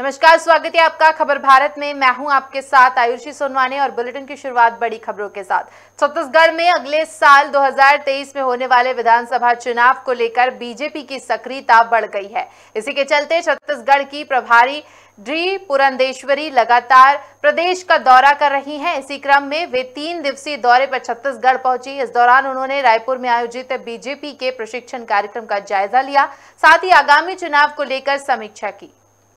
नमस्कार स्वागत है आपका खबर भारत में मैं हूं आपके साथ आयुषी सोनवाने और बुलेटिन की शुरुआत बड़ी खबरों के साथ छत्तीसगढ़ में अगले साल 2023 में होने वाले विधानसभा चुनाव को लेकर बीजेपी की सक्रियता बढ़ गई है इसी के चलते छत्तीसगढ़ की प्रभारी ड्री पुरंदेश्वरी लगातार प्रदेश का दौरा कर रही हैं इसी क्रम में वे तीन दिवसीय दौरे पर छत्तीसगढ़ पहुंची इस दौरान उन्होंने रायपुर में आयोजित बीजेपी के प्रशिक्षण कार्यक्रम का जायजा लिया साथ ही आगामी चुनाव को लेकर समीक्षा की